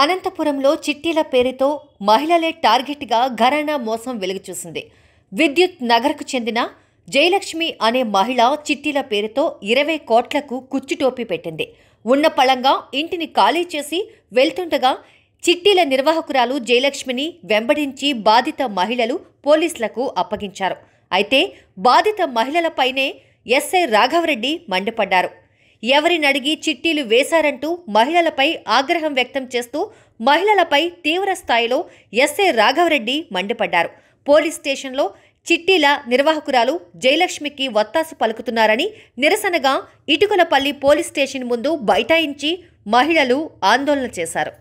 అనంతపురంలో చిట్టీల పేరుతో మహిళలే టార్గెట్గా ఘరానా మోసం వెలుగుచూసింది విద్యుత్ నగర్కు చెందిన జయలక్ష్మి అనే మహిళ చిట్టీల పేరుతో ఇరవై కోట్లకు టోపీ పెట్టింది ఉన్న పళంగా ఇంటిని ఖాళీ చేసి వెళ్తుండగా చిట్టీల నిర్వాహకురాలు జయలక్ష్మిని వెంబడించి బాధిత మహిళలు పోలీసులకు అప్పగించారు అయితే బాధిత మహిళలపైనే ఎస్ఐ రాఘవరెడ్డి మండిపడ్డారు ఎవరినడిగి చిట్టీలు వేశారంటూ మహిళలపై ఆగ్రహం వ్యక్తం చేస్తూ మహిళలపై తీవ్ర స్థాయిలో ఎస్ఏ రాఘవరెడ్డి మండిపడ్డారు పోలీస్ స్టేషన్లో చిట్టీల నిర్వాహకురాలు జయలక్ష్మికి వత్తాసు పలుకుతున్నారని నిరసనగా ఇటుకలపల్లి పోలీస్ స్టేషన్ ముందు బైఠాయించి మహిళలు ఆందోళన చేశారు